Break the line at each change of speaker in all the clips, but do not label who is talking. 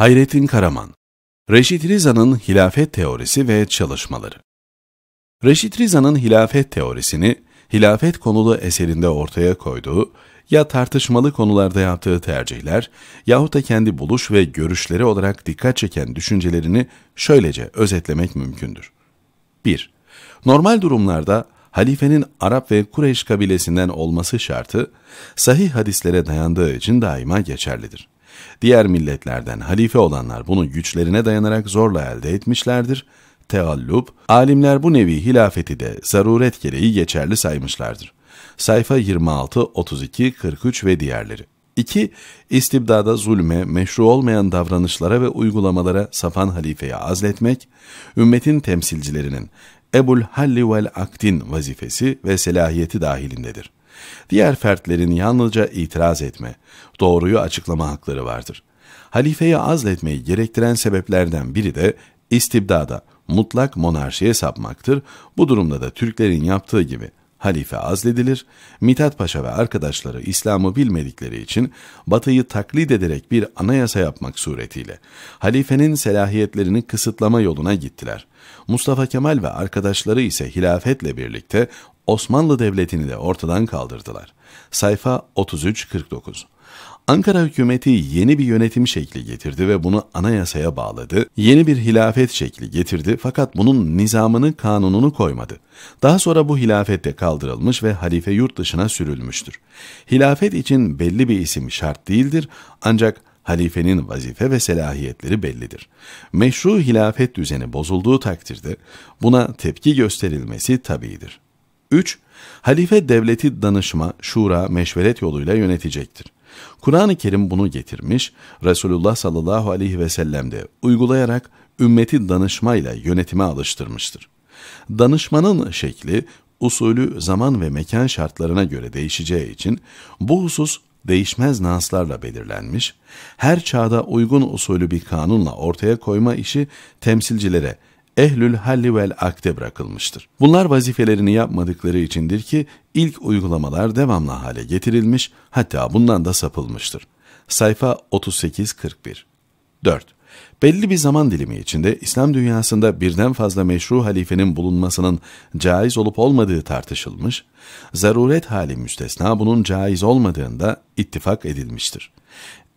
Hayrettin Karaman Reşit Riza'nın hilafet teorisi ve çalışmaları Reşit Riza'nın hilafet teorisini hilafet konulu eserinde ortaya koyduğu ya tartışmalı konularda yaptığı tercihler yahut da kendi buluş ve görüşleri olarak dikkat çeken düşüncelerini şöylece özetlemek mümkündür. 1. Normal durumlarda halifenin Arap ve Kureyş kabilesinden olması şartı sahih hadislere dayandığı için daima geçerlidir. Diğer milletlerden halife olanlar bunu güçlerine dayanarak zorla elde etmişlerdir. Teallup, alimler bu nevi hilafeti de zaruret gereği geçerli saymışlardır. Sayfa 26, 32, 43 ve diğerleri. 2. İstibdada zulme, meşru olmayan davranışlara ve uygulamalara safan halifeye azletmek, ümmetin temsilcilerinin Ebul Halli vel Akdin vazifesi ve selahiyeti dahilindedir. Diğer fertlerin yalnızca itiraz etme, doğruyu açıklama hakları vardır. Halifeyi azletmeyi gerektiren sebeplerden biri de istibdada, mutlak monarşiye sapmaktır. Bu durumda da Türklerin yaptığı gibi halife azledilir, Mithat Paşa ve arkadaşları İslam'ı bilmedikleri için Batı'yı taklit ederek bir anayasa yapmak suretiyle halifenin selahiyetlerini kısıtlama yoluna gittiler. Mustafa Kemal ve arkadaşları ise hilafetle birlikte Osmanlı Devleti'ni de ortadan kaldırdılar. Sayfa 33-49 Ankara hükümeti yeni bir yönetim şekli getirdi ve bunu anayasaya bağladı. Yeni bir hilafet şekli getirdi fakat bunun nizamını, kanununu koymadı. Daha sonra bu hilafette kaldırılmış ve halife yurt dışına sürülmüştür. Hilafet için belli bir isim şart değildir ancak halifenin vazife ve selahiyetleri bellidir. Meşru hilafet düzeni bozulduğu takdirde buna tepki gösterilmesi tabidir. 3. Halife devleti danışma, şura, meşveret yoluyla yönetecektir. Kur'an-ı Kerim bunu getirmiş, Resulullah sallallahu aleyhi ve sellem de uygulayarak ümmeti danışmayla yönetime alıştırmıştır. Danışmanın şekli, usulü zaman ve mekan şartlarına göre değişeceği için bu husus değişmez naslarla belirlenmiş, her çağda uygun usulü bir kanunla ortaya koyma işi temsilcilere, ehlül halli vel akde bırakılmıştır. Bunlar vazifelerini yapmadıkları içindir ki ilk uygulamalar devamlı hale getirilmiş hatta bundan da sapılmıştır. Sayfa 38-41 4. Belli bir zaman dilimi içinde İslam dünyasında birden fazla meşru halifenin bulunmasının caiz olup olmadığı tartışılmış, zaruret hali müstesna bunun caiz olmadığında ittifak edilmiştir.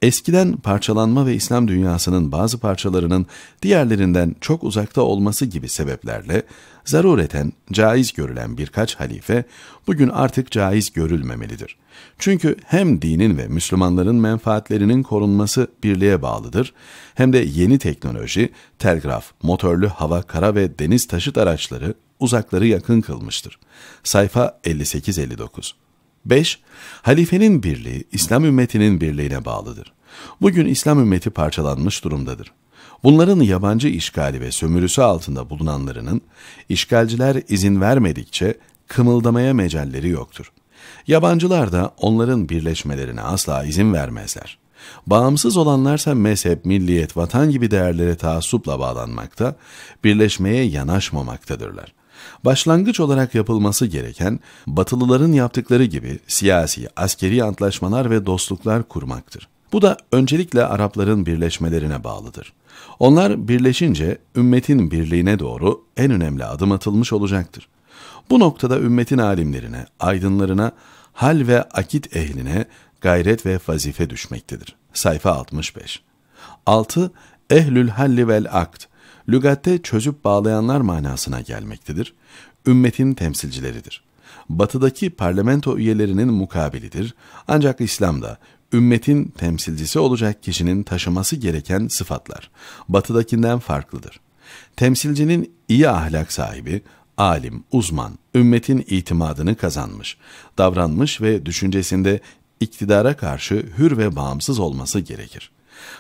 Eskiden parçalanma ve İslam dünyasının bazı parçalarının diğerlerinden çok uzakta olması gibi sebeplerle zarureten caiz görülen birkaç halife bugün artık caiz görülmemelidir. Çünkü hem dinin ve Müslümanların menfaatlerinin korunması birliğe bağlıdır hem de yeni teknoloji, telgraf, motorlu hava, kara ve deniz taşıt araçları uzakları yakın kılmıştır. Sayfa 58-59 5. Halifenin birliği İslam ümmetinin birliğine bağlıdır. Bugün İslam ümmeti parçalanmış durumdadır. Bunların yabancı işgali ve sömürüsü altında bulunanlarının işgalciler izin vermedikçe kımıldamaya mecalleri yoktur. Yabancılar da onların birleşmelerine asla izin vermezler. Bağımsız olanlarsa mezhep, milliyet, vatan gibi değerlere taassupla bağlanmakta, birleşmeye yanaşmamaktadırlar başlangıç olarak yapılması gereken Batılıların yaptıkları gibi siyasi, askeri antlaşmalar ve dostluklar kurmaktır. Bu da öncelikle Arapların birleşmelerine bağlıdır. Onlar birleşince ümmetin birliğine doğru en önemli adım atılmış olacaktır. Bu noktada ümmetin alimlerine, aydınlarına, hal ve akit ehline gayret ve vazife düşmektedir. Sayfa 65 6. Ehlül halli vel akt lügatte çözüp bağlayanlar manasına gelmektedir. Ümmetin temsilcileridir. Batıdaki parlamento üyelerinin mukabilidir. Ancak İslam'da ümmetin temsilcisi olacak kişinin taşıması gereken sıfatlar batıdakinden farklıdır. Temsilcinin iyi ahlak sahibi, alim, uzman, ümmetin itimadını kazanmış, davranmış ve düşüncesinde iktidara karşı hür ve bağımsız olması gerekir.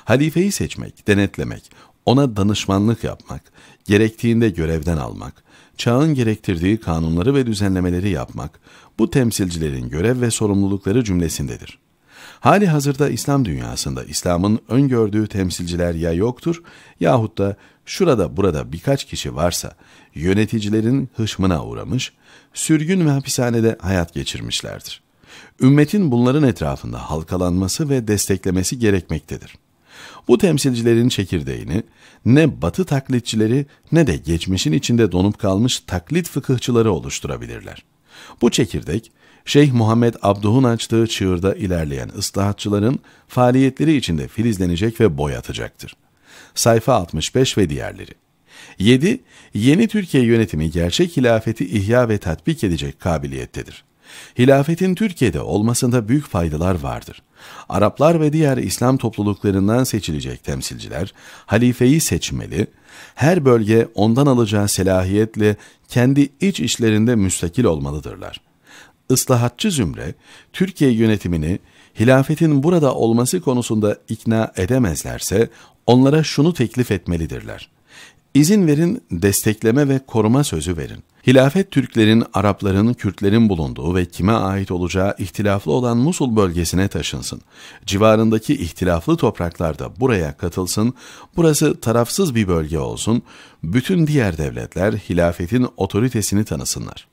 Halifeyi seçmek, denetlemek, ona danışmanlık yapmak, gerektiğinde görevden almak, çağın gerektirdiği kanunları ve düzenlemeleri yapmak, bu temsilcilerin görev ve sorumlulukları cümlesindedir. Hali hazırda İslam dünyasında İslam'ın öngördüğü temsilciler ya yoktur yahut da şurada burada birkaç kişi varsa yöneticilerin hışmına uğramış, sürgün ve hapishanede hayat geçirmişlerdir. Ümmetin bunların etrafında halkalanması ve desteklemesi gerekmektedir. Bu temsilcilerin çekirdeğini ne batı taklitçileri ne de geçmişin içinde donup kalmış taklit fıkıhçıları oluşturabilirler. Bu çekirdek, Şeyh Muhammed Abduh'un açtığı çığırda ilerleyen ıslahatçıların faaliyetleri içinde filizlenecek ve boyatacaktır. Sayfa 65 ve diğerleri. 7. Yeni Türkiye yönetimi gerçek hilafeti ihya ve tatbik edecek kabiliyettedir. Hilafetin Türkiye'de olmasında büyük faydalar vardır. Araplar ve diğer İslam topluluklarından seçilecek temsilciler halifeyi seçmeli, her bölge ondan alacağı selahiyetle kendi iç işlerinde müstakil olmalıdırlar. Islahatçı zümre, Türkiye yönetimini hilafetin burada olması konusunda ikna edemezlerse onlara şunu teklif etmelidirler. İzin verin, destekleme ve koruma sözü verin. Hilafet Türklerin, Arapların, Kürtlerin bulunduğu ve kime ait olacağı ihtilaflı olan Musul bölgesine taşınsın. Civarındaki ihtilaflı topraklar da buraya katılsın, burası tarafsız bir bölge olsun, bütün diğer devletler hilafetin otoritesini tanısınlar.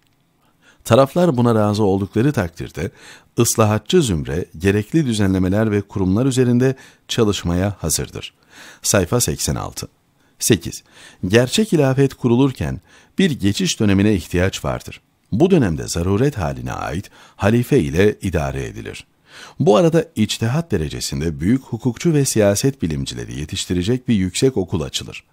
Taraflar buna razı oldukları takdirde ıslahatçı zümre gerekli düzenlemeler ve kurumlar üzerinde çalışmaya hazırdır. Sayfa 86 8. Gerçek hilafet kurulurken bir geçiş dönemine ihtiyaç vardır. Bu dönemde zaruret haline ait halife ile idare edilir. Bu arada içtihat derecesinde büyük hukukçu ve siyaset bilimcileri yetiştirecek bir yüksek okul açılır.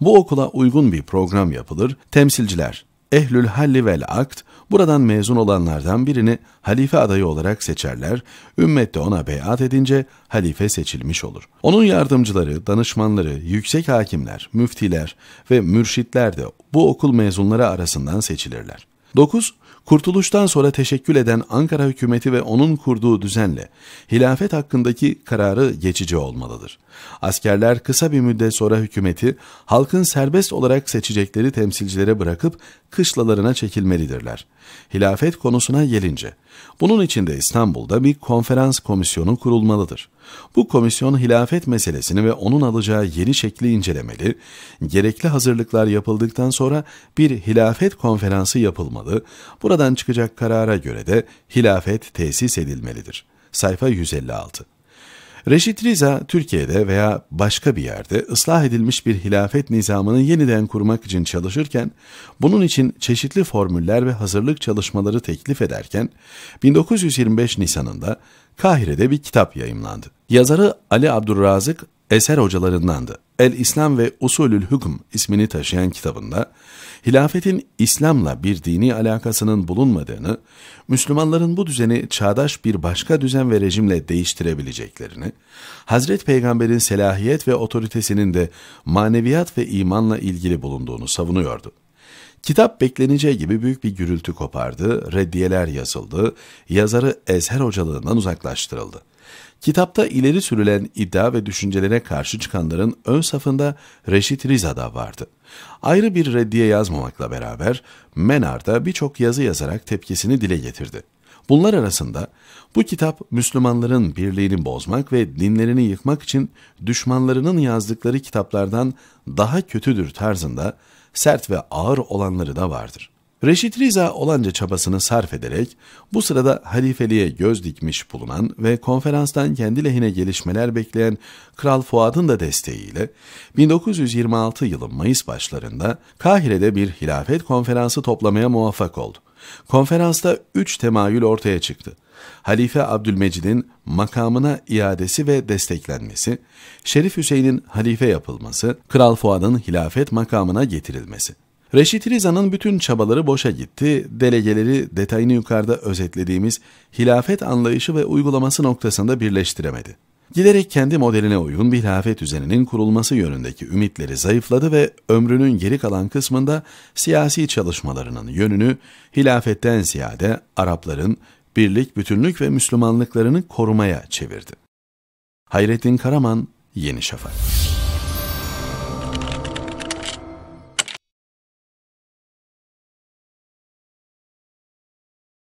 Bu okula uygun bir program yapılır, temsilciler, Ehlül Halli vel Akt buradan mezun olanlardan birini halife adayı olarak seçerler, ümmet de ona beyat edince halife seçilmiş olur. Onun yardımcıları, danışmanları, yüksek hakimler, müftiler ve mürşitler de bu okul mezunları arasından seçilirler. 9. Kurtuluştan sonra teşekkül eden Ankara hükümeti ve onun kurduğu düzenle hilafet hakkındaki kararı geçici olmalıdır. Askerler kısa bir müddet sonra hükümeti halkın serbest olarak seçecekleri temsilcilere bırakıp kışlalarına çekilmelidirler. Hilafet konusuna gelince bunun için de İstanbul'da bir konferans komisyonu kurulmalıdır. Bu komisyon hilafet meselesini ve onun alacağı yeni şekli incelemeli, gerekli hazırlıklar yapıldıktan sonra bir hilafet konferansı yapılmalı, buradan çıkacak karara göre de hilafet tesis edilmelidir. Sayfa 156 Reşit Riza Türkiye'de veya başka bir yerde ıslah edilmiş bir hilafet nizamını yeniden kurmak için çalışırken, bunun için çeşitli formüller ve hazırlık çalışmaları teklif ederken, 1925 Nisan'ında Kahire'de bir kitap yayımlandı. Yazarı Ali Abdurrazık eser hocalarındandı. El İslam ve Usulül Hükm ismini taşıyan kitabında hilafetin İslam'la bir dini alakasının bulunmadığını, Müslümanların bu düzeni çağdaş bir başka düzen ve rejimle değiştirebileceklerini, Hazret Peygamber'in selahiyet ve otoritesinin de maneviyat ve imanla ilgili bulunduğunu savunuyordu. Kitap bekleneceği gibi büyük bir gürültü kopardı, reddiyeler yazıldı, yazarı Ezher hocalığından uzaklaştırıldı. Kitapta ileri sürülen iddia ve düşüncelere karşı çıkanların ön safında Reşit Riza da vardı. Ayrı bir reddiye yazmamakla beraber Menard da birçok yazı yazarak tepkisini dile getirdi. Bunlar arasında bu kitap Müslümanların birliğini bozmak ve dinlerini yıkmak için düşmanlarının yazdıkları kitaplardan daha kötüdür tarzında sert ve ağır olanları da vardır. Reşit Riza olanca çabasını sarf ederek bu sırada halifeliğe göz dikmiş bulunan ve konferanstan kendi lehine gelişmeler bekleyen Kral Fuad'ın da desteğiyle 1926 yılı Mayıs başlarında Kahire'de bir hilafet konferansı toplamaya muvaffak oldu. Konferansta üç temayül ortaya çıktı. Halife Abdülmecid'in makamına iadesi ve desteklenmesi, Şerif Hüseyin'in halife yapılması, Kral Fuad'ın hilafet makamına getirilmesi. Reşit Riza'nın bütün çabaları boşa gitti, delegeleri detayını yukarıda özetlediğimiz hilafet anlayışı ve uygulaması noktasında birleştiremedi. Giderek kendi modeline uygun bir hilafet düzeninin kurulması yönündeki ümitleri zayıfladı ve ömrünün geri kalan kısmında siyasi çalışmalarının yönünü hilafetten ziyade Arapların birlik, bütünlük ve Müslümanlıklarını korumaya çevirdi. Hayrettin Karaman, Yeni Şafak